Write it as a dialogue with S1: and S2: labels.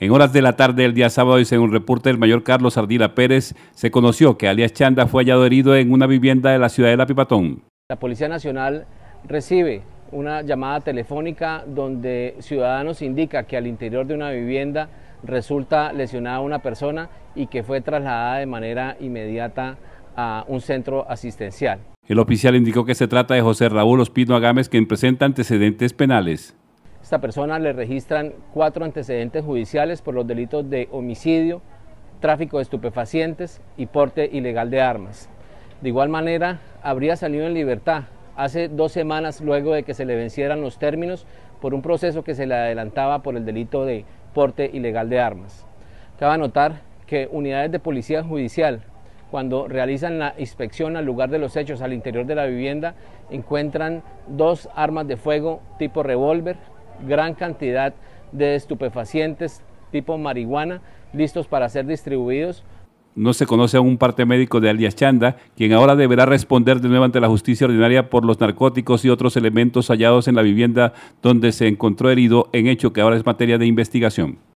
S1: En horas de la tarde del día sábado y según reporte el mayor Carlos Ardila Pérez, se conoció que alias Chanda fue hallado herido en una vivienda de la ciudad de La Pipatón.
S2: La Policía Nacional recibe una llamada telefónica donde Ciudadanos indica que al interior de una vivienda resulta lesionada una persona y que fue trasladada de manera inmediata a un centro asistencial.
S1: El oficial indicó que se trata de José Raúl Ospino Agames, quien presenta antecedentes penales
S2: esta persona le registran cuatro antecedentes judiciales por los delitos de homicidio, tráfico de estupefacientes y porte ilegal de armas. De igual manera, habría salido en libertad hace dos semanas luego de que se le vencieran los términos por un proceso que se le adelantaba por el delito de porte ilegal de armas. Cabe notar que unidades de policía judicial, cuando realizan la inspección al lugar de los hechos al interior de la vivienda, encuentran dos armas de fuego tipo revólver, gran cantidad de estupefacientes tipo marihuana listos para ser distribuidos.
S1: No se conoce un parte médico de Alias Chanda, quien ahora deberá responder de nuevo ante la justicia ordinaria por los narcóticos y otros elementos hallados en la vivienda donde se encontró herido, en hecho que ahora es materia de investigación.